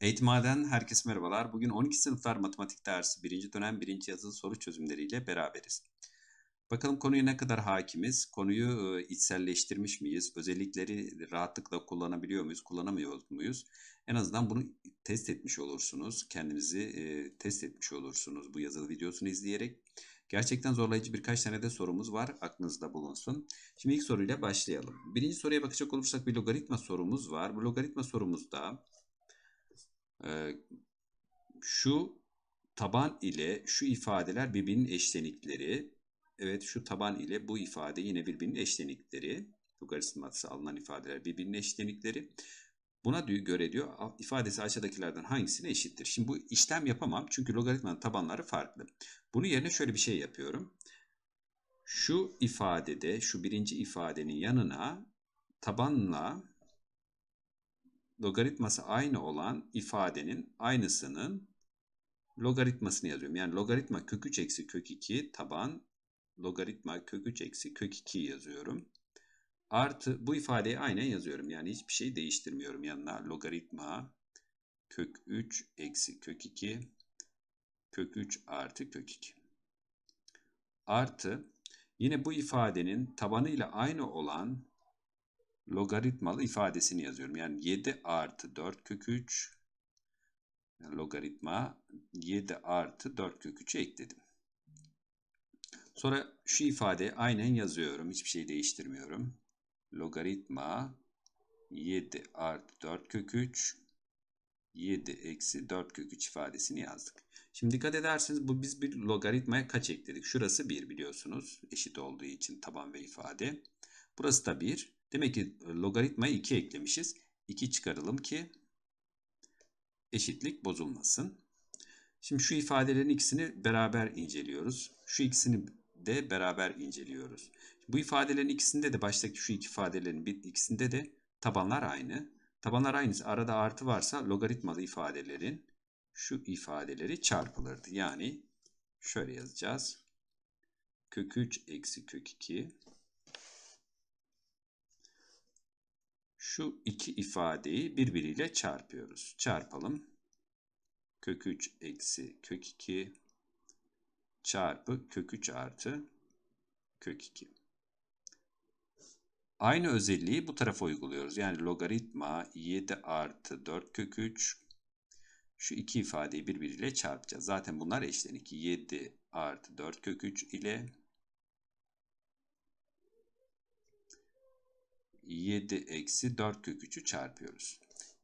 Eğitmaden herkese merhabalar. Bugün 12 sınıflar matematik dersi birinci dönem birinci yazılı soru çözümleriyle beraberiz. Bakalım konuya ne kadar hakimiz, konuyu e, içselleştirmiş miyiz, özellikleri rahatlıkla kullanabiliyor muyuz, kullanamıyor muyuz? En azından bunu test etmiş olursunuz, kendinizi e, test etmiş olursunuz bu yazılı videosunu izleyerek. Gerçekten zorlayıcı birkaç tane de sorumuz var. Aklınızda bulunsun. Şimdi ilk soruyla başlayalım. Birinci soruya bakacak olursak bir logaritma sorumuz var. Bu logaritma sorumuzda ee, şu taban ile şu ifadeler birbirinin eşlenikleri. Evet şu taban ile bu ifade yine birbirinin eşlenikleri. Logaritması alınan ifadeler birbirinin eşlenikleri. Buna göre diyor ifadesi aşağıdakilerden hangisine eşittir? Şimdi bu işlem yapamam çünkü logaritmanın tabanları farklı. Bunun yerine şöyle bir şey yapıyorum. Şu ifadede şu birinci ifadenin yanına tabanla logaritması aynı olan ifadenin aynısının logaritmasını yazıyorum. Yani logaritma kök 3 eksi kök 2 taban logaritma kök 3 eksi kök 2 yazıyorum. Artı bu ifadeyi aynen yazıyorum. Yani hiçbir şey değiştirmiyorum yanına. Logaritma kök 3 eksi kök 2 kök 3 artı kök 2. Artı yine bu ifadenin tabanı ile aynı olan logaritmalı ifadesini yazıyorum. Yani 7 artı 4 kök 3 logaritma 7 artı 4 kök 3'e ekledim. Sonra şu ifadeyi aynen yazıyorum. Hiçbir şey değiştirmiyorum. Logaritma 7 artı 4 kök 3 7 eksi 4 kök 3 ifadesini yazdık. Şimdi dikkat ederseniz bu biz bir logaritmaya kaç ekledik? Şurası 1 biliyorsunuz. Eşit olduğu için taban ve ifade. Burası da 1. Demek ki e, logaritmayı 2 eklemişiz. 2 çıkaralım ki eşitlik bozulmasın. Şimdi şu ifadelerin ikisini beraber inceliyoruz. Şu ikisini de beraber inceliyoruz. Bu ifadelerin ikisinde de baştaki şu iki ifadelerin bir, ikisinde de tabanlar aynı. Tabanlar aynı. Arada artı varsa logaritmalı ifadelerin şu ifadeleri çarpılırdı. Yani şöyle yazacağız. Kök 3 eksi kök 2 şu iki ifadeyi birbiriyle çarpıyoruz. Çarpalım. Kök 3 eksi kök 2 çarpı kök 3 artı kök 2. Aynı özelliği bu tarafa uyguluyoruz. Yani logaritma 7 artı 4 kök 3 şu iki ifadeyi birbiriyle çarpacağız. Zaten bunlar eşlenik. 7 artı 4 kök 3 ile 7 eksi 4 kök 3'ü çarpıyoruz.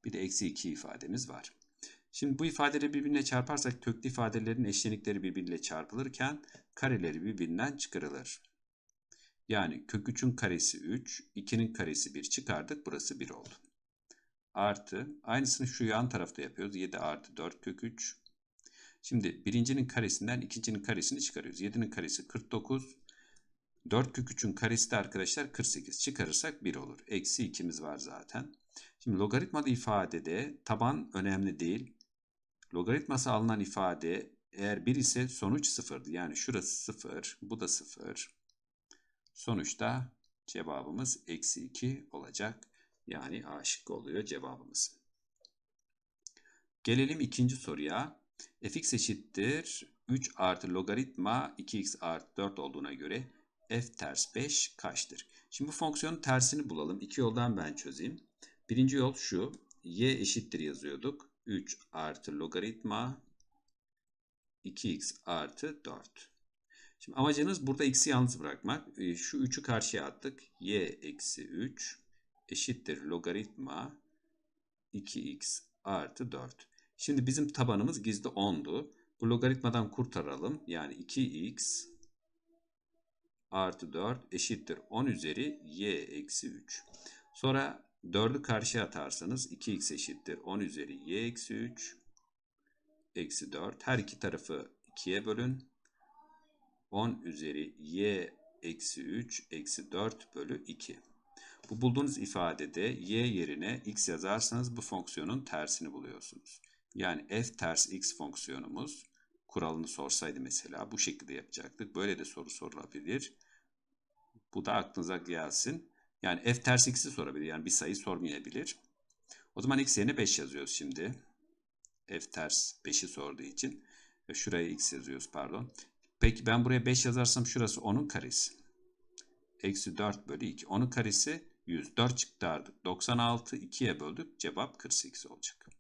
Bir de eksi 2 ifademiz var. Şimdi bu ifadeleri birbirine çarparsak köklü ifadelerin eşlenikleri birbiriyle çarpılırken kareleri birbirinden çıkarılır. Yani kök 3'ün karesi 3, 2'nin karesi 1 çıkardık. Burası 1 oldu. Artı, aynısını şu yan tarafta yapıyoruz. 7 artı 4 kök 3. Şimdi birincinin karesinden ikincinin karesini çıkarıyoruz. 7'nin karesi 49, 4 kök 3'ün karesi de arkadaşlar 48. Çıkarırsak 1 olur. Eksi 2'miz var zaten. Şimdi logaritmalı ifadede taban önemli değil. Logaritması alınan ifade eğer 1 ise sonuç 0'dı. Yani şurası 0, bu da 0. Sonuçta cevabımız eksi 2 olacak. Yani A şıkkı oluyor cevabımız. Gelelim ikinci soruya. fx eşittir 3 artı logaritma 2x artı 4 olduğuna göre f ters 5 kaçtır? Şimdi bu fonksiyonun tersini bulalım. İki yoldan ben çözeyim. Birinci yol şu. y eşittir yazıyorduk. 3 artı logaritma 2x artı 4. Şimdi amacınız burada x'i yalnız bırakmak. Ee, şu 3'ü karşıya attık. y eksi 3 eşittir logaritma 2x artı 4. Şimdi bizim tabanımız gizli 10'du. Bu logaritmadan kurtaralım. Yani 2x artı 4 eşittir 10 üzeri y eksi 3. Sonra 4'ü karşıya atarsanız 2x eşittir 10 üzeri y eksi 3 eksi 4. Her iki tarafı 2'ye bölün. 10 üzeri y eksi 3 eksi 4 bölü 2. Bu bulduğunuz ifadede y yerine x yazarsanız bu fonksiyonun tersini buluyorsunuz. Yani f ters x fonksiyonumuz kuralını sorsaydı mesela bu şekilde yapacaktık. Böyle de soru sorulabilir. Bu da aklınıza gelsin. Yani f ters x'i sorabilir. Yani bir sayı sormayabilir. O zaman x yerine 5 yazıyoruz şimdi. f ters 5'i sorduğu için. E, şuraya x yazıyoruz pardon. Peki ben buraya 5 yazarsam şurası 10'un karesi. Eksi 4 bölü 2. 10'un karesi 104 çıktı artık. 96 2'ye böldük. Cevap 48 olacak.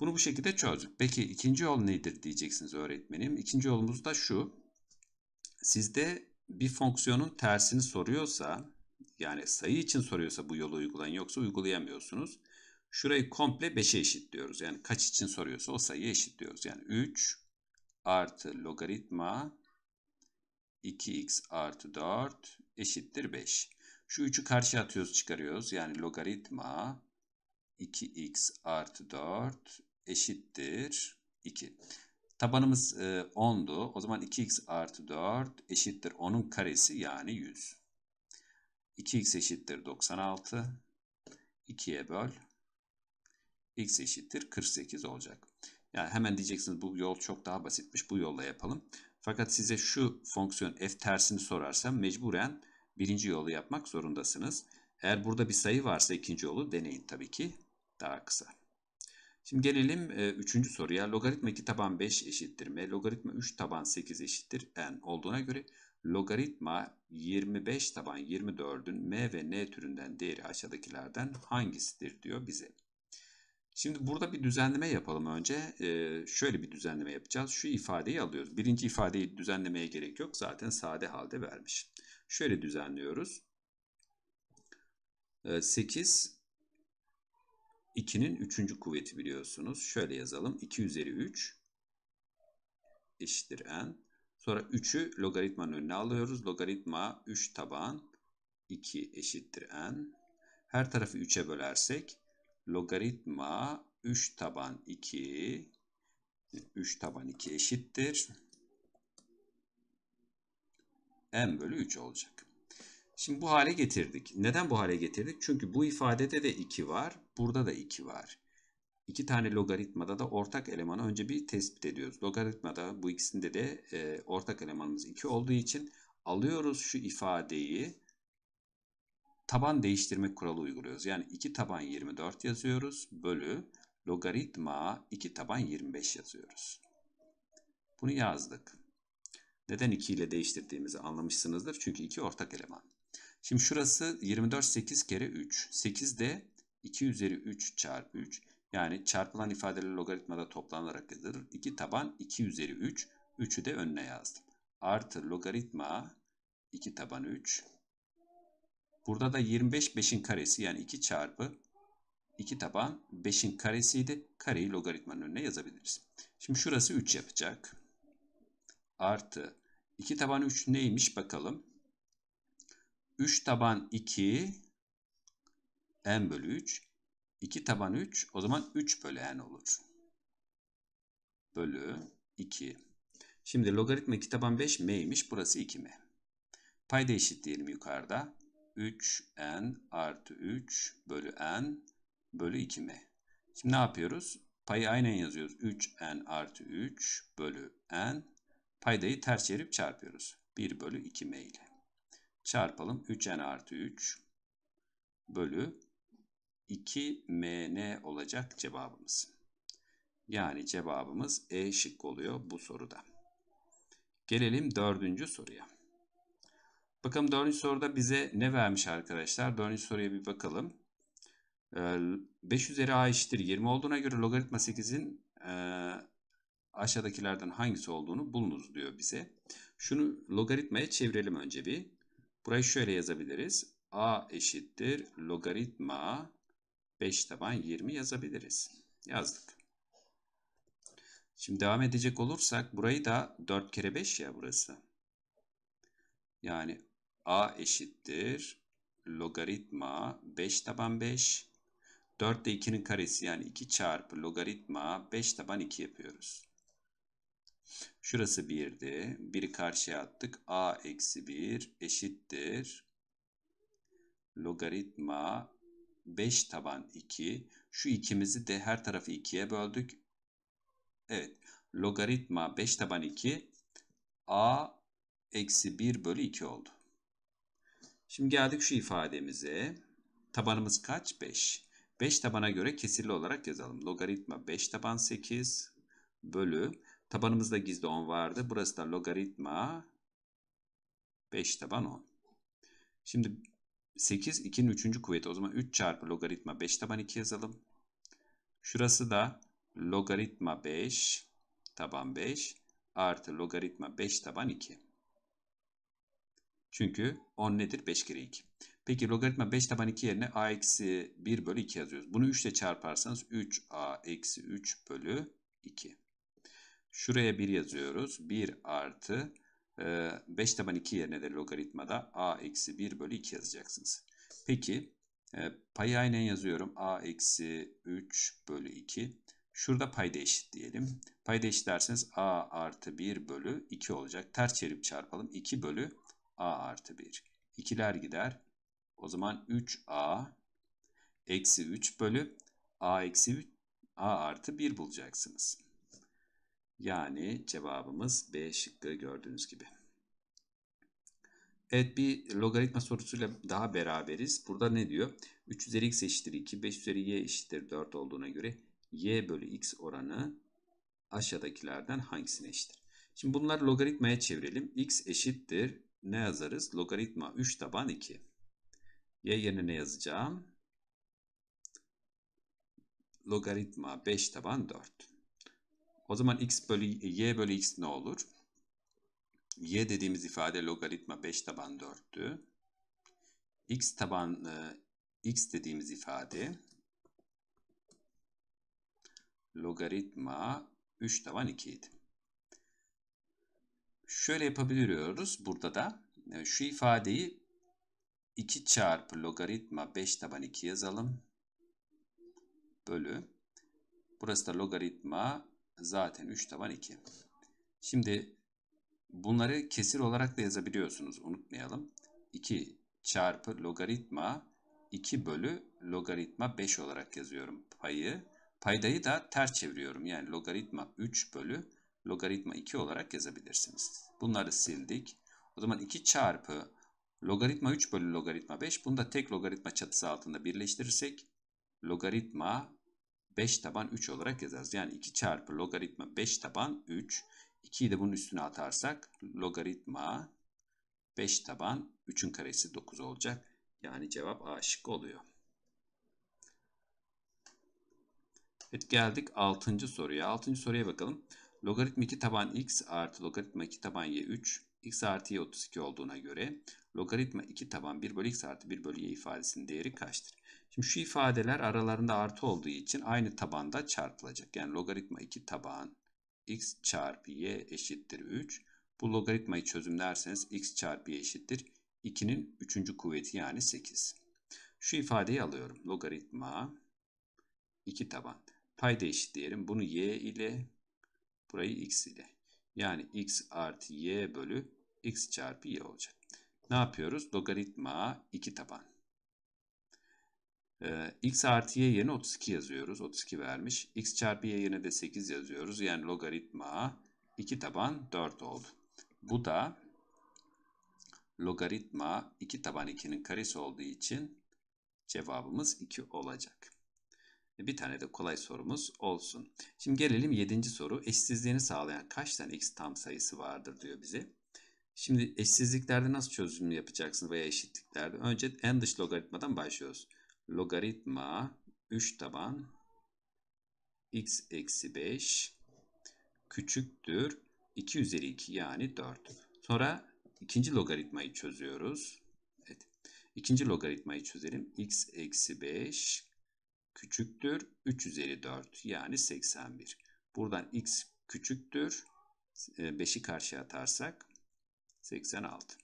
Bunu bu şekilde çözdük. Peki ikinci yol nedir diyeceksiniz öğretmenim. İkinci yolumuz da şu. Sizde bir fonksiyonun tersini soruyorsa yani sayı için soruyorsa bu yolu uygulayın yoksa uygulayamıyorsunuz. Şurayı komple 5'e eşitliyoruz. Yani kaç için soruyorsa o sayıyı eşitliyoruz. Yani 3 artı logaritma 2x artı 4 eşittir 5. Şu 3'ü karşıya atıyoruz çıkarıyoruz. Yani logaritma 2x artı 4 eşittir 2. Tabanımız e, 10'du. O zaman 2x artı 4 eşittir 10'un karesi yani 100. 2x eşittir 96. 2'ye böl. x eşittir 48 olacak. Yani hemen diyeceksiniz bu yol çok daha basitmiş. Bu yolla yapalım. Fakat size şu fonksiyon f tersini sorarsam mecburen birinci yolu yapmak zorundasınız. Eğer burada bir sayı varsa ikinci yolu deneyin tabii ki daha kısa. Şimdi gelelim e, üçüncü soruya. Logaritma 2 taban 5 eşittir m. Logaritma 3 taban 8 eşittir n olduğuna göre logaritma 25 taban 24'ün m ve n türünden değeri aşağıdakilerden hangisidir diyor bize. Şimdi burada bir düzenleme yapalım önce. Ee, şöyle bir düzenleme yapacağız. Şu ifadeyi alıyoruz. Birinci ifadeyi düzenlemeye gerek yok. Zaten sade halde vermiş. Şöyle düzenliyoruz. Ee, 8 2'nin 3. kuvveti biliyorsunuz. Şöyle yazalım. 2 üzeri 3 eşittir n. Sonra 3'ü logaritmanın önüne alıyoruz. Logaritma 3 taban 2 eşittir n. Her tarafı 3'e bölersek logaritma 3 taban 2 3 taban 2 eşittir. n bölü 3 olacak. Şimdi bu hale getirdik. Neden bu hale getirdik? Çünkü bu ifadede de 2 var. Burada da 2 var. İki tane logaritmada da ortak elemanı önce bir tespit ediyoruz. Logaritmada bu ikisinde de e, ortak elemanımız 2 olduğu için alıyoruz şu ifadeyi taban değiştirme kuralı uyguluyoruz. Yani 2 taban 24 yazıyoruz bölü logaritma 2 taban 25 yazıyoruz. Bunu yazdık. Neden 2 ile değiştirdiğimizi anlamışsınızdır. Çünkü 2 ortak eleman. Şimdi şurası 24 8 kere 3. 8 de 2 üzeri 3 çarpı 3 yani çarpılan ifadeler logaritmada toplanarak yazılır. 2 taban 2 üzeri 3 3'ü de önüne yazdım. Artı logaritma 2 taban 3. Burada da 25 5'in karesi yani 2 çarpı 2 taban 5'in karesiydi. Kareyi logaritmanın önüne yazabiliriz. Şimdi şurası 3 yapacak. Artı 2 taban 3 neymiş bakalım. 3 taban 2 n bölü 3. 2 taban 3 o zaman 3 bölü n olur. Bölü 2. Şimdi logaritma 2 taban 5 m'ymiş burası 2 m. Payda eşit diyelim yukarıda. 3n artı 3 bölü n bölü 2 m. Şimdi ne yapıyoruz? Payı aynen yazıyoruz. 3n artı 3 bölü n. Paydayı ters çevirip çarpıyoruz. 1 bölü 2m ile. Çarpalım. 3n artı 3 bölü 2mn olacak cevabımız. Yani cevabımız E şık oluyor bu soruda. Gelelim dördüncü soruya. Bakalım dördüncü soruda bize ne vermiş arkadaşlar? Dördüncü soruya bir bakalım. 5 ee, üzeri a eşittir 20 olduğuna göre logaritma 8'in e, aşağıdakilerden hangisi olduğunu bulunuz diyor bize. Şunu logaritmaya çevirelim önce bir. Burayı şöyle yazabiliriz. a eşittir logaritma 5 taban 20 yazabiliriz. Yazdık. Şimdi devam edecek olursak burayı da 4 kere 5 ya burası. Yani a eşittir logaritma 5 taban 5 4 de 2'nin karesi yani 2 çarpı logaritma 5 taban 2 yapıyoruz. Şurası 1'di. 1'i karşıya attık. a eksi 1 eşittir logaritma 5 taban 2. Şu ikimizi de her tarafı 2'ye böldük. Evet. Logaritma 5 taban 2. A eksi 1 bölü 2 oldu. Şimdi geldik şu ifademize. Tabanımız kaç? 5. 5 tabana göre kesirli olarak yazalım. Logaritma 5 taban 8 bölü. Tabanımızda gizli 10 vardı. Burası da logaritma 5 taban 10. Şimdi 8 2'nin 3. kuvveti. O zaman 3 çarpı logaritma 5 taban 2 yazalım. Şurası da logaritma 5 taban 5 artı logaritma 5 taban 2. Çünkü 10 nedir? 5 kere 2. Peki logaritma 5 taban 2 yerine a eksi 1 bölü 2 yazıyoruz. Bunu 3 ile çarparsanız 3a eksi 3 bölü 2. Şuraya 1 yazıyoruz. 1 artı 5 taban 2 yerine de logaritmada a eksi 1 bölü 2 yazacaksınız. Peki e, payı aynen yazıyorum. a eksi 3 bölü 2. Şurada payda eşit diyelim. Payda eşit derseniz a artı 1 bölü 2 olacak. Ters çevirip çarpalım. 2 bölü a artı 1. İkiler gider. O zaman 3a eksi 3 bölü a eksi 3 a artı 1 bulacaksınız. Yani cevabımız B şıkkı gördüğünüz gibi. Evet bir logaritma sorusuyla daha beraberiz. Burada ne diyor? 3 üzeri x eşittir 2, 5 üzeri y eşittir 4 olduğuna göre y bölü x oranı aşağıdakilerden hangisine eşittir? Şimdi bunları logaritmaya çevirelim. x eşittir ne yazarız? Logaritma 3 taban 2. y yerine ne yazacağım? Logaritma 5 taban 4. O zaman x bölü y bölü x ne olur? y dediğimiz ifade logaritma 5 taban 4'tü. x taban e, x dediğimiz ifade logaritma 3 taban 2 idi. Şöyle yapabiliyoruz burada da. E, şu ifadeyi 2 çarpı logaritma 5 taban 2 yazalım. Bölü. Burası da logaritma zaten 3 taban 2. Şimdi bunları kesir olarak da yazabiliyorsunuz. Unutmayalım. 2 çarpı logaritma 2 bölü logaritma 5 olarak yazıyorum payı. Paydayı da ters çeviriyorum. Yani logaritma 3 bölü logaritma 2 olarak yazabilirsiniz. Bunları sildik. O zaman 2 çarpı logaritma 3 bölü logaritma 5. Bunu da tek logaritma çatısı altında birleştirirsek logaritma 5 taban 3 olarak yazarız. Yani 2 çarpı logaritma 5 taban 3. 2'yi de bunun üstüne atarsak logaritma 5 taban 3'ün karesi 9 olacak. Yani cevap A şıkkı oluyor. Evet geldik 6. soruya. 6. soruya bakalım. Logaritma 2 taban x artı logaritma 2 taban y 3 x artı y 32 olduğuna göre logaritma 2 taban 1 bölü x artı 1 bölü y ifadesinin değeri kaçtır? Şimdi şu ifadeler aralarında artı olduğu için aynı tabanda çarpılacak. Yani logaritma 2 taban x çarpı y eşittir 3. Bu logaritmayı çözümlerseniz x çarpı y eşittir 2'nin 3. kuvveti yani 8. Şu ifadeyi alıyorum. Logaritma 2 taban. Payda eşit diyelim. Bunu y ile burayı x ile. Yani x artı y bölü x çarpı y olacak. Ne yapıyoruz? Logaritma 2 taban. Ee, x artı y yerine 32 yazıyoruz. 32 vermiş. x çarpı y yerine de 8 yazıyoruz. Yani logaritma 2 taban 4 oldu. Bu da logaritma 2 taban 2'nin karesi olduğu için cevabımız 2 olacak. E, bir tane de kolay sorumuz olsun. Şimdi gelelim 7. soru. Eşsizliğini sağlayan kaç tane x tam sayısı vardır diyor bize. Şimdi eşsizliklerde nasıl çözüm yapacaksınız veya eşitliklerde? Önce en dış logaritmadan başlıyoruz logaritma 3 taban x eksi 5 küçüktür 2 üzeri 2 yani 4. Sonra ikinci logaritmayı çözüyoruz. Evet. İkinci logaritmayı çözelim. x eksi 5 küçüktür 3 üzeri 4 yani 81. Buradan x küçüktür 5'i e, karşıya atarsak 86.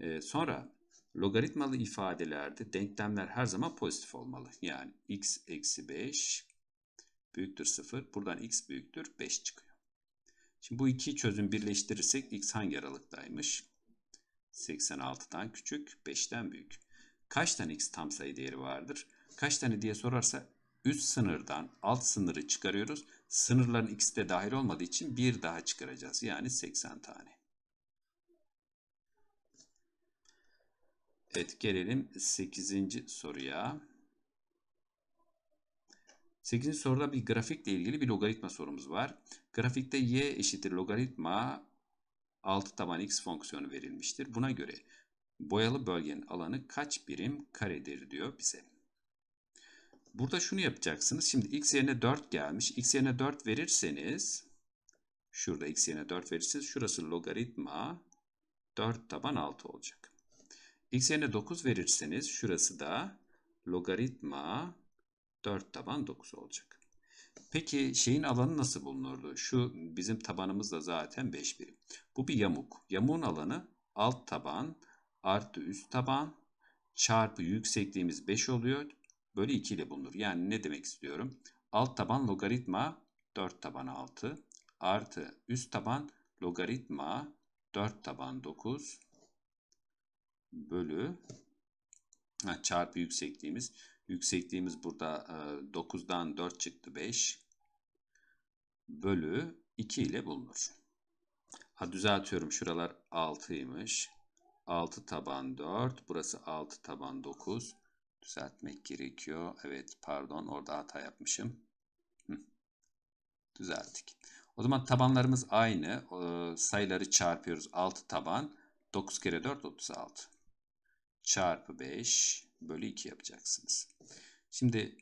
E, sonra Logaritmalı ifadelerde denklemler her zaman pozitif olmalı. Yani x eksi 5 büyüktür 0. Buradan x büyüktür 5 çıkıyor. Şimdi bu iki çözüm birleştirirsek x hangi aralıktaymış? 86'dan küçük, 5'ten büyük. Kaç tane x tam sayı değeri vardır? Kaç tane diye sorarsa üst sınırdan alt sınırı çıkarıyoruz. Sınırların ikisi dahil olmadığı için bir daha çıkaracağız. Yani 80 tane. Evet gelelim 8. soruya. 8. soruda bir grafikle ilgili bir logaritma sorumuz var. Grafikte y eşittir logaritma 6 taban x fonksiyonu verilmiştir. Buna göre boyalı bölgenin alanı kaç birim karedir diyor bize. Burada şunu yapacaksınız. Şimdi x yerine 4 gelmiş. x yerine 4 verirseniz şurada x yerine 4 verirseniz şurası logaritma 4 taban 6 olacak. X 9 verirseniz şurası da logaritma 4 taban 9 olacak. Peki şeyin alanı nasıl bulunurdu? Şu bizim tabanımız da zaten 5 birim. Bu bir yamuk. Yamuğun alanı alt taban artı üst taban çarpı yüksekliğimiz 5 oluyor. Böyle 2 ile bulunur. Yani ne demek istiyorum? Alt taban logaritma 4 taban 6 artı üst taban logaritma 4 taban 9 bölü çarpı yüksekliğimiz. Yüksekliğimiz burada e, 9'dan 4 çıktı 5 bölü 2 ile bulunur. Ha, düzeltiyorum şuralar 6'ymış. 6 taban 4 burası 6 taban 9 düzeltmek gerekiyor. Evet pardon orada hata yapmışım. Hı. Düzelttik. O zaman tabanlarımız aynı. Ee, sayıları çarpıyoruz. 6 taban 9 kere 4 36 çarpı 5 bölü 2 yapacaksınız. Şimdi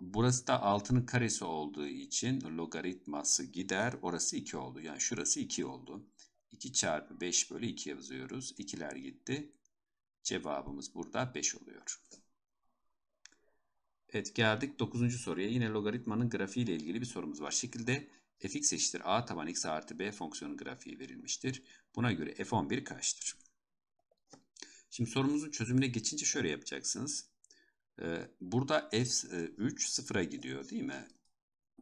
burası da 6'nın karesi olduğu için logaritması gider. Orası 2 oldu. Yani şurası 2 oldu. 2 çarpı 5 bölü 2 yazıyoruz. 2'ler gitti. Cevabımız burada 5 oluyor. Evet geldik 9. soruya. Yine logaritmanın grafiği ile ilgili bir sorumuz var. Şekilde fx eşittir a taban x artı b fonksiyonun grafiği verilmiştir. Buna göre f11 kaçtır? Şimdi sorumuzun çözümüne geçince şöyle yapacaksınız. Ee, burada f3 e, sıfıra gidiyor değil mi?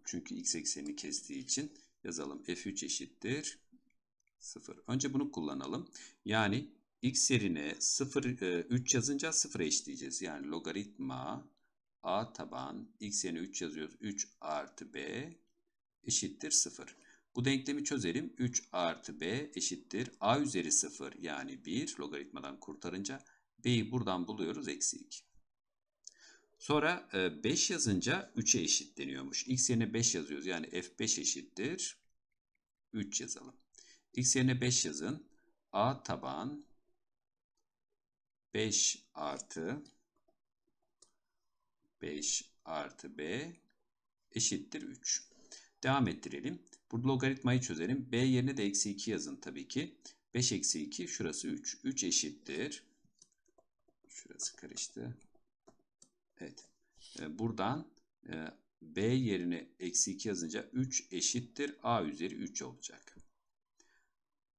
Çünkü x eksenini kestiği için yazalım f3 eşittir 0. Önce bunu kullanalım. Yani x yerine 0, 3 e, yazınca 0 eşleyeceğiz. Yani logaritma a taban x yerine 3 yazıyoruz. 3 artı b eşittir 0. Bu denklemi çözelim. 3 artı b eşittir. a üzeri 0 yani 1 logaritmadan kurtarınca b'yi buradan buluyoruz. Eksi 2. Sonra 5 e, yazınca 3'e eşitleniyormuş. x yerine 5 yazıyoruz. Yani f5 eşittir. 3 yazalım. x yerine 5 yazın. a taban 5 artı 5 artı b eşittir 3. Devam ettirelim. Burada logaritmayı çözelim. B yerine de eksi 2 yazın tabii ki. 5 eksi 2 şurası 3. 3 eşittir. Şurası karıştı. Evet. Ee, buradan e, B yerine eksi 2 yazınca 3 eşittir. A üzeri 3 olacak.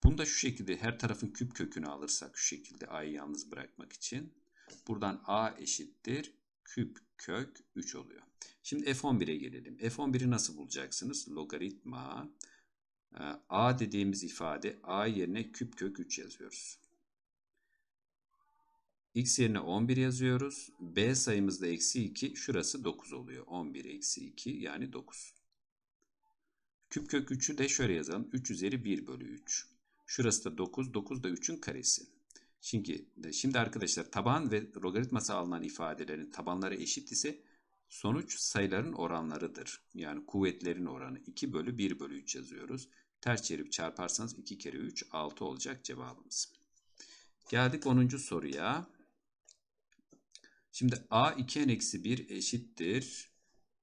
Bunu da şu şekilde her tarafın küp kökünü alırsak şu şekilde A'yı yalnız bırakmak için. Buradan A eşittir. Küp kök 3 oluyor. Şimdi f11'e gelelim. f11'i nasıl bulacaksınız? Logaritma e, a dediğimiz ifade a yerine küp kök 3 yazıyoruz. x yerine 11 yazıyoruz. b sayımız da eksi 2. Şurası 9 oluyor. 11 eksi 2 yani 9. Küp kök 3'ü de şöyle yazalım. 3 üzeri 1 bölü 3. Şurası da 9. 9 da 3'ün karesi. Şimdi, şimdi arkadaşlar taban ve logaritması alınan ifadelerin tabanları eşit ise Sonuç sayıların oranlarıdır. Yani kuvvetlerin oranı 2 bölü 1 bölü 3 yazıyoruz. Ters çevirip çarparsanız 2 kere 3 6 olacak cevabımız. Geldik 10. soruya. Şimdi a 2n-1 eksi eşittir.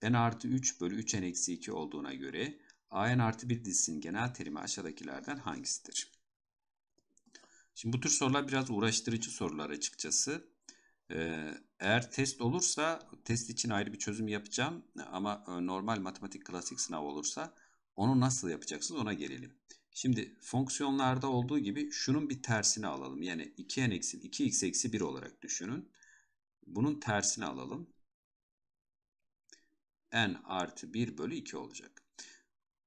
n artı 3 bölü 3n-2 eksi olduğuna göre a n artı 1 dizisinin genel terimi aşağıdakilerden hangisidir? Şimdi bu tür sorular biraz uğraştırıcı sorular açıkçası. Ee, eğer test olursa test için ayrı bir çözüm yapacağım ama e, normal matematik klasik sınav olursa onu nasıl yapacaksınız ona gelelim. Şimdi fonksiyonlarda olduğu gibi şunun bir tersini alalım. Yani 2n eksi 2x eksi 1 olarak düşünün. Bunun tersini alalım. n artı 1 bölü 2 olacak.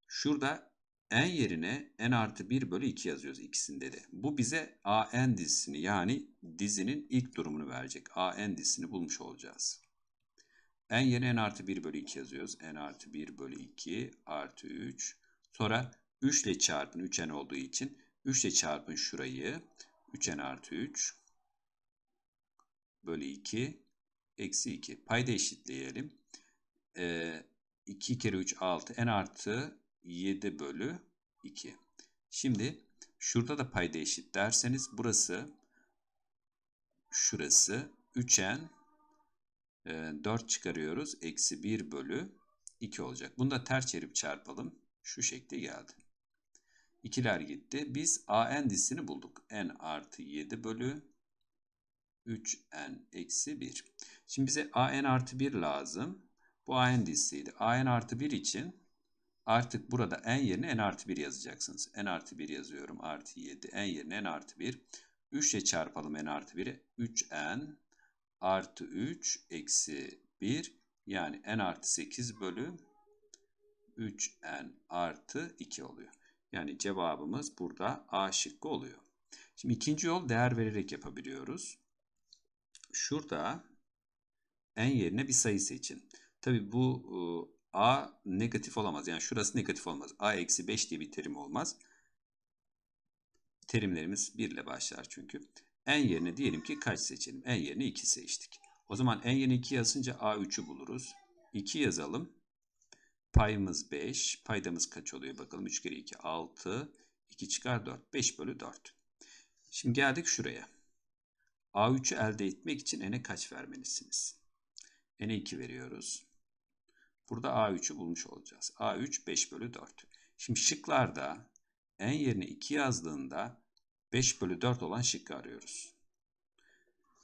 Şurada n yerine n artı 1 bölü 2 yazıyoruz ikisinde de. Bu bize an dizisini yani dizinin ilk durumunu verecek. an dizisini bulmuş olacağız. n yerine n artı 1 bölü 2 yazıyoruz. n artı 1 bölü 2 artı 3. Sonra 3 ile çarpın 3n olduğu için 3 ile çarpın şurayı. 3n artı 3 bölü 2 eksi 2. Payda eşitleyelim. Ee, 2 kere 3 6 n artı 7 bölü 2. Şimdi şurada da payda eşit derseniz burası şurası 3n 4 e, çıkarıyoruz. Eksi 1 bölü 2 olacak. Bunu da ters çevirip çarpalım. Şu şekli geldi. İkiler gitti. Biz AN dizisini bulduk. N artı 7 bölü 3N eksi 1. Şimdi bize AN artı 1 lazım. Bu AN dizisiydi. AN artı 1 için Artık burada n yerine n artı 1 yazacaksınız. n artı 1 yazıyorum. Artı 7. n yerine n artı 1. 3 ile çarpalım n artı 1'i. 3n artı 3 eksi 1 yani n artı 8 bölü 3n artı 2 oluyor. Yani cevabımız burada A şıkkı oluyor. Şimdi ikinci yol değer vererek yapabiliyoruz. Şurada n yerine bir sayı seçin. Tabi bu ıı, A negatif olamaz. Yani şurası negatif olmaz. A eksi 5 diye bir terim olmaz. Terimlerimiz 1 ile başlar çünkü. En yerine diyelim ki kaç seçelim? En yerine 2 seçtik. O zaman en yerine 2 yazınca A3'ü buluruz. 2 yazalım. Payımız 5. Paydamız kaç oluyor bakalım. 3 kere 2 6. 2 çıkar 4. 5 bölü 4. Şimdi geldik şuraya. A3'ü elde etmek için n'e kaç vermelisiniz? n'e 2 veriyoruz. Burada A3'ü bulmuş olacağız. A3 5 bölü 4. Şimdi şıklarda en yerine 2 yazdığında 5 bölü 4 olan şıkkı arıyoruz.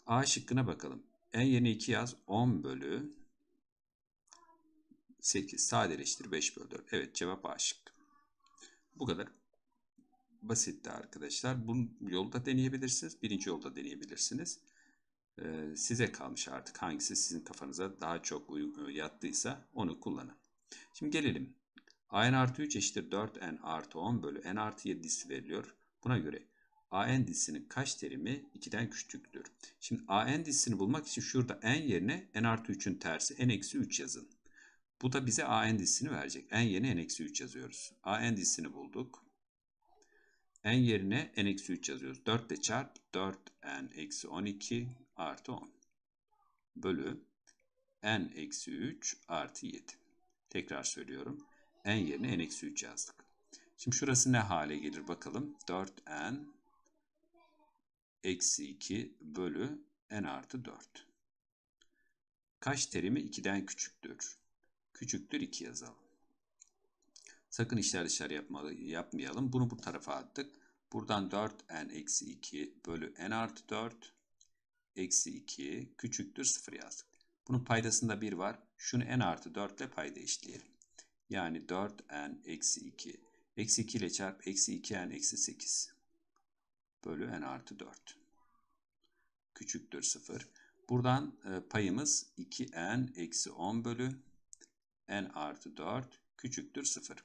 A şıkkına bakalım. En yerine 2 yaz 10 bölü 8 sadeleştir 5 bölü 4. Evet cevap A şıkkı. Bu kadar basitti arkadaşlar. Bunu yolda deneyebilirsiniz. Birinci yolda deneyebilirsiniz size kalmış artık hangisi sizin kafanıza daha çok yattıysa onu kullanın. Şimdi gelelim. AN artı 3 eşittir 4N artı 10 bölü N artı 7 dizisi veriliyor. Buna göre AN dizisinin kaç terimi 2'den küçüktür? Şimdi AN dizisini bulmak için şurada N yerine N artı 3'ün tersi N eksi 3 yazın. Bu da bize AN dizisini verecek. N yerine N eksi 3 yazıyoruz. AN dizisini bulduk. N yerine N eksi 3 yazıyoruz. 4 ile çarp 4N eksi 12 artı 10 bölü n eksi 3 artı 7. Tekrar söylüyorum. n yerine n eksi 3 yazdık. Şimdi şurası ne hale gelir bakalım. 4n eksi 2 bölü n artı 4. Kaç terimi 2'den küçüktür? Küçüktür 2 yazalım. Sakın işler dışarı yapma, yapmayalım. Bunu bu tarafa attık. Buradan 4n eksi 2 bölü n artı 4 eksi 2 küçüktür 0 yazdık. Bunun paydasında 1 var. Şunu n artı 4 ile payda eşitleyelim. Yani 4n eksi 2. Eksi 2 ile çarp eksi 2n eksi 8. Bölü n artı 4. Küçüktür 0. Buradan e, payımız 2n eksi 10 bölü n artı 4 küçüktür 0.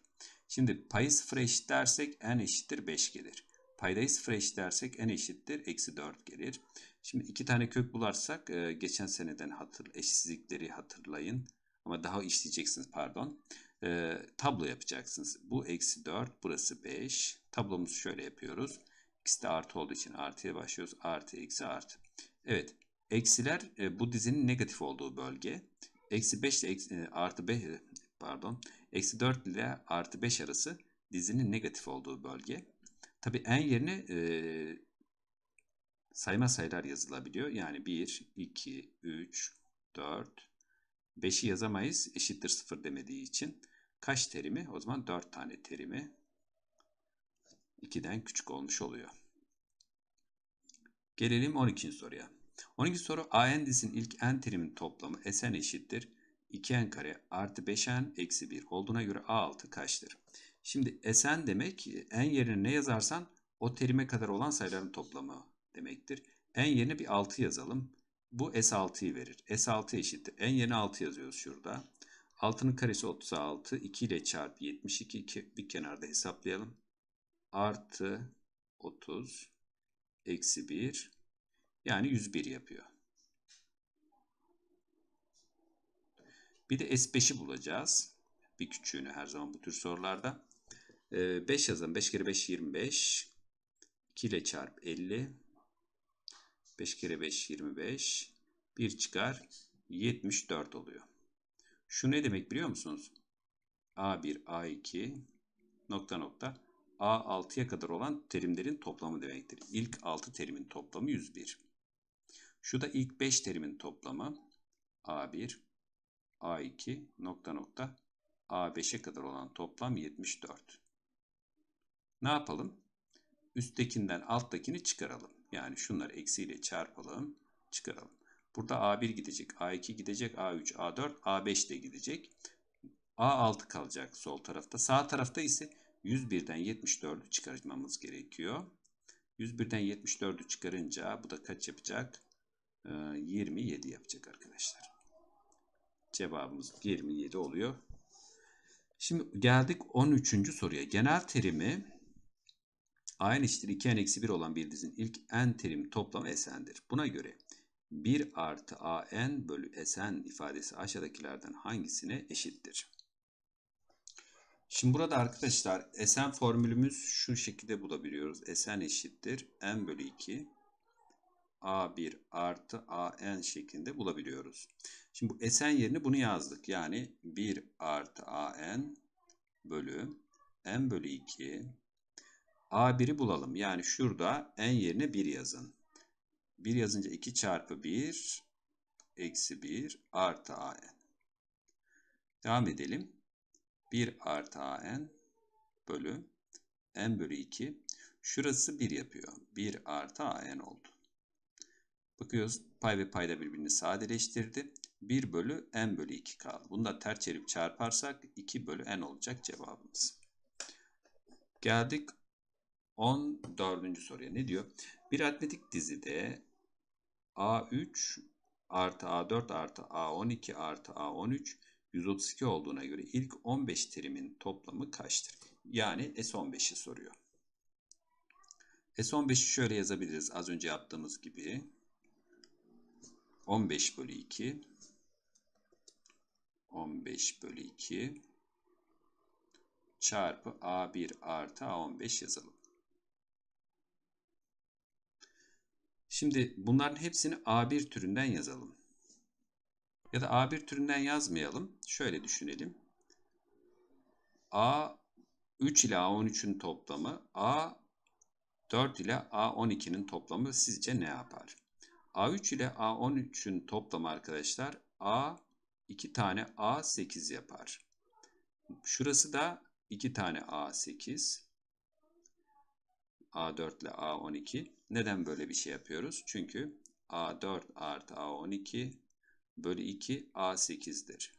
Şimdi payı 0 eşitlersek n eşittir 5 gelir. Paydayı 0 eşitlersek n eşittir eksi 4 gelir. Şimdi iki tane kök bularsak e, geçen seneden hatır, eşsizlikleri hatırlayın. Ama daha işleyeceksiniz pardon. E, tablo yapacaksınız. Bu eksi 4 burası 5. Tablomuzu şöyle yapıyoruz. X de artı olduğu için artıya başlıyoruz. Artı eksi artı. Evet eksiler e, bu dizinin negatif olduğu bölge. Eksi 5 ile eksi, e, artı 5 e, pardon. Eksi 4 ile artı 5 arası dizinin negatif olduğu bölge. Tabi en yerine e, sayma sayılar yazılabiliyor. Yani 1, 2, 3, 4, 5'i yazamayız eşittir 0 demediği için. Kaç terimi? O zaman 4 tane terimi 2'den küçük olmuş oluyor. Gelelim 12. soruya. 12. soru a dizinin ilk n terimin toplamı Sn eşittir. 2n kare artı 5n eksi 1 olduğuna göre a6 kaçtır? Şimdi Sn demek e, n yerine ne yazarsan o terime kadar olan sayıların toplamı demektir. En yeni bir 6 yazalım. Bu S6'yı verir. S6 eşittir. En yeni 6 yazıyoruz şurada. 6'nın karesi 36. 2 ile çarp 72. bir kenarda hesaplayalım. Artı 30. Eksi 1. Yani 101 yapıyor. Bir de S5'i bulacağız. Bir küçüğünü her zaman bu tür sorularda. 5 ee, yazalım. 5 kere 5 25. 2 ile çarp 50. 5 kere 5 25. 1 çıkar 74 oluyor. Şu ne demek biliyor musunuz? A1, A2 nokta nokta A6'ya kadar olan terimlerin toplamı demektir. İlk 6 terimin toplamı 101. Şu da ilk 5 terimin toplamı A1, A2 nokta nokta A5'e kadar olan toplam 74. Ne yapalım? Üsttekinden alttakini çıkaralım. Yani şunları eksiyle çarpalım, çıkaralım. Burada A1 gidecek, A2 gidecek, A3, A4, A5 de gidecek. A6 kalacak sol tarafta. Sağ tarafta ise 101'den 74'ü çıkarmamız gerekiyor. 101'den 74'ü çıkarınca bu da kaç yapacak? 27 ee, yapacak arkadaşlar. Cevabımız 27 oluyor. Şimdi geldik 13. soruya. Genel terimi a n eşittir 2n eksi 1 olan bir dizinin ilk n terim toplamı S'n'dir. Buna göre 1 artı a n bölü S n ifadesi aşağıdakilerden hangisine eşittir? Şimdi burada arkadaşlar S'n formülümüz şu şekilde bulabiliyoruz. S'n eşittir n bölü 2 a1 artı A n şeklinde bulabiliyoruz. Şimdi bu S'n yerine bunu yazdık. Yani 1 artı A n bölü n bölü 2 A1'i bulalım. Yani şurada n yerine 1 yazın. 1 yazınca 2 çarpı 1 eksi 1 artı an. Devam edelim. 1 artı an bölü n bölü 2. Şurası 1 yapıyor. 1 artı an oldu. Bakıyoruz pay ve payda birbirini sadeleştirdi. 1 bölü n bölü 2 kaldı. Bunu da ters çevirip çarparsak 2 bölü n olacak cevabımız. Geldik 14. soruya ne diyor? Bir atletik dizide A3 artı A4 artı A12 artı A13 132 olduğuna göre ilk 15 terimin toplamı kaçtır? Yani S15'i soruyor. S15'i şöyle yazabiliriz az önce yaptığımız gibi. 15 bölü 2 15 bölü 2 çarpı A1 artı A15 yazalım. Şimdi bunların hepsini A1 türünden yazalım. Ya da A1 türünden yazmayalım. Şöyle düşünelim. A 3 ile A13'ün toplamı, A 4 ile A12'nin toplamı sizce ne yapar? A3 ile A13'ün toplamı arkadaşlar A 2 tane A8 yapar. Şurası da 2 tane A8. A4 ile A12. Neden böyle bir şey yapıyoruz? Çünkü A4 artı A12 bölü 2 A8'dir.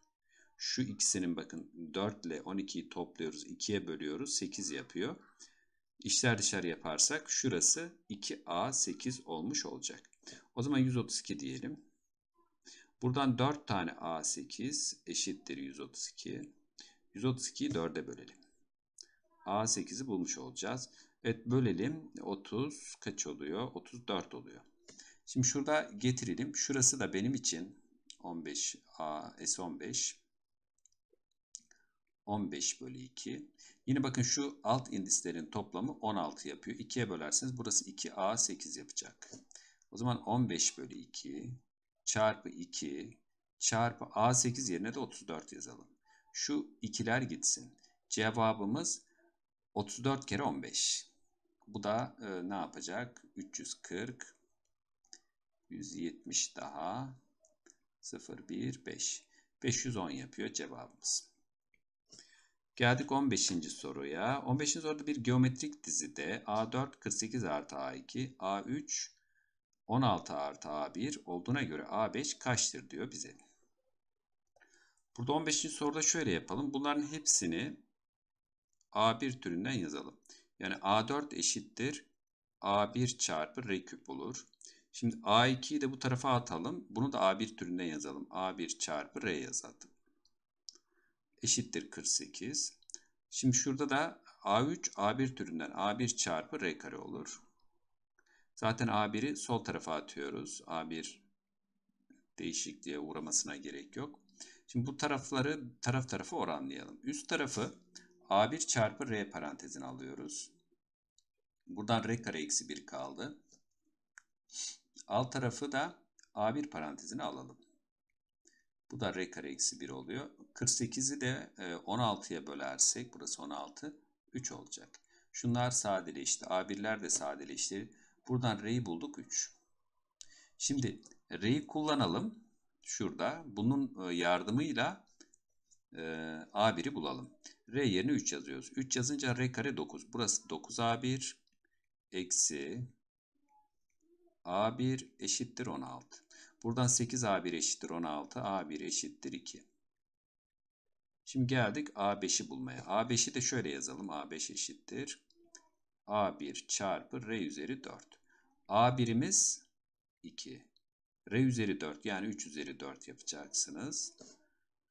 Şu ikisinin bakın 4 ile 12'yi topluyoruz. 2'ye bölüyoruz. 8 yapıyor. İşler dışarı yaparsak şurası 2A8 olmuş olacak. O zaman 132 diyelim. Buradan 4 tane A8 eşittir 132. 132'yi 4'e bölelim. A8'i bulmuş olacağız. Evet bölelim 30 kaç oluyor? 34 oluyor. Şimdi şurada getirelim. Şurası da benim için 15 A, S15 15 bölü 2. Yine bakın şu alt indislerin toplamı 16 yapıyor. 2'ye bölerseniz burası 2A 8 yapacak. O zaman 15 bölü 2 çarpı 2 çarpı A8 yerine de 34 yazalım. Şu ikiler gitsin. Cevabımız 34 kere 15. Bu da e, ne yapacak? 340 170 daha 0 1 5 510 yapıyor cevabımız. Geldik 15. soruya. 15. soruda bir geometrik dizide A4 48 artı A2, A3 16 artı A1 olduğuna göre A5 kaçtır diyor bize. Burada 15. soruda şöyle yapalım. Bunların hepsini A1 türünden yazalım. Yani A4 eşittir A1 çarpı R küp olur. Şimdi A2'yi de bu tarafa atalım. Bunu da A1 türünde yazalım. A1 çarpı R yazalım. Eşittir 48. Şimdi şurada da A3 A1 türünden A1 çarpı R kare olur. Zaten A1'i sol tarafa atıyoruz. A1 değişikliğe uğramasına gerek yok. Şimdi bu tarafları taraf tarafa oranlayalım. Üst tarafı A1 çarpı R parantezini alıyoruz. Buradan R kare eksi 1 kaldı. Alt tarafı da A1 parantezini alalım. Bu da R kare eksi 1 oluyor. 48'i de 16'ya e, bölersek burası 16 3 olacak. Şunlar sadeleşti. A1'ler de sadeleşti. Buradan R'yi bulduk 3. Şimdi R'yi kullanalım. Şurada. Bunun e, yardımıyla ee, A1'i bulalım. R yerine 3 yazıyoruz. 3 yazınca R kare 9. Burası 9A1 eksi A1 eşittir 16. Buradan 8A1 eşittir 16. A1 eşittir 2. Şimdi geldik A5'i bulmaya. A5'i de şöyle yazalım. A5 eşittir. A1 çarpı R üzeri 4. A1'imiz 2. R üzeri 4 yani 3 üzeri 4 yapacaksınız.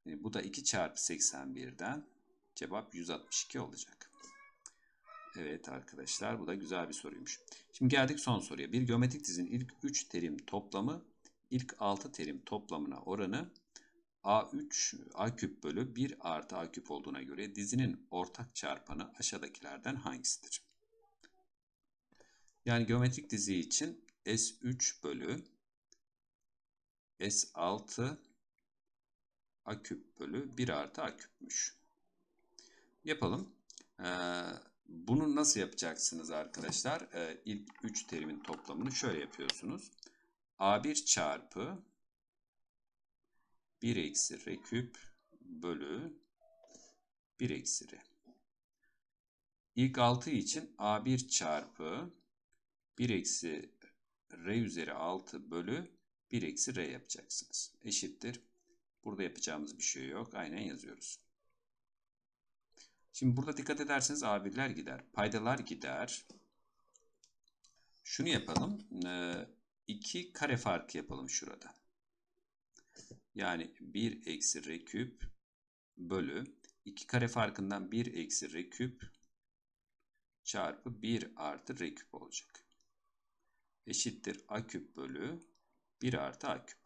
E, bu da 2 çarpı 81'den cevap 162 olacak. Evet arkadaşlar bu da güzel bir soruymuş. Şimdi geldik son soruya. Bir geometrik dizinin ilk 3 terim toplamı ilk 6 terim toplamına oranı A3 A küp bölü 1 artı A küp olduğuna göre dizinin ortak çarpanı aşağıdakilerden hangisidir? Yani geometrik dizi için S3 bölü S6 a küp bölü 1 artı a küpmüş. Yapalım. Ee, bunu nasıl yapacaksınız arkadaşlar? Ee, ilk 3 terimin toplamını şöyle yapıyorsunuz. a1 çarpı 1 eksi r küp bölü 1 eksi r. İlk 6 için a1 çarpı 1 eksi r üzeri 6 bölü 1 eksi r yapacaksınız. Eşittir Burada yapacağımız bir şey yok. Aynen yazıyoruz. Şimdi burada dikkat ederseniz abiler gider. Paydalar gider. Şunu yapalım. 2 e, kare farkı yapalım şurada. Yani 1 eksi r küp bölü 2 kare farkından 1 eksi r küp çarpı 1 artı r küp olacak. Eşittir a küp bölü 1 artı a küp.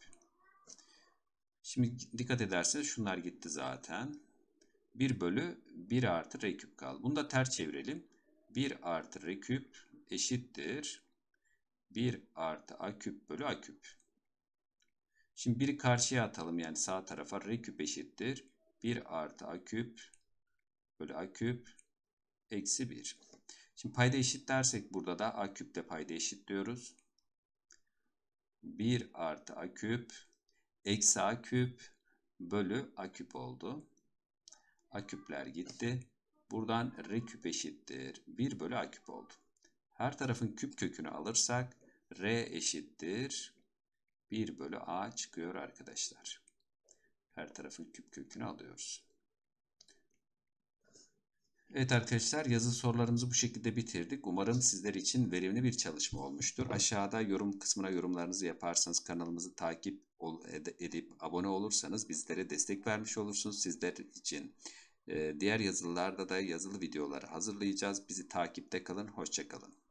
Şimdi dikkat ederseniz şunlar gitti zaten. 1 bölü 1 artı r küp kaldı. Bunu da ters çevirelim. 1 artı r küp eşittir. 1 artı a küp bölü a küp. Şimdi 1'i karşıya atalım. Yani sağ tarafa r küp eşittir. 1 artı a küp bölü a küp eksi 1. Şimdi payda eşit dersek burada da a küp de payda eşit diyoruz. 1 artı a küp Eksi a küp bölü a küp oldu. A küpler gitti. Buradan r küp eşittir. 1 bölü a küp oldu. Her tarafın küp kökünü alırsak r eşittir. 1 bölü a çıkıyor arkadaşlar. Her tarafın küp kökünü alıyoruz. Evet arkadaşlar yazı sorularımızı bu şekilde bitirdik. Umarım sizler için verimli bir çalışma olmuştur. Aşağıda yorum kısmına yorumlarınızı yaparsanız kanalımızı takip edip abone olursanız bizlere destek vermiş olursunuz sizler için. E, diğer yazılılarda da yazılı videolar hazırlayacağız. Bizi takipte kalın. Hoşçakalın.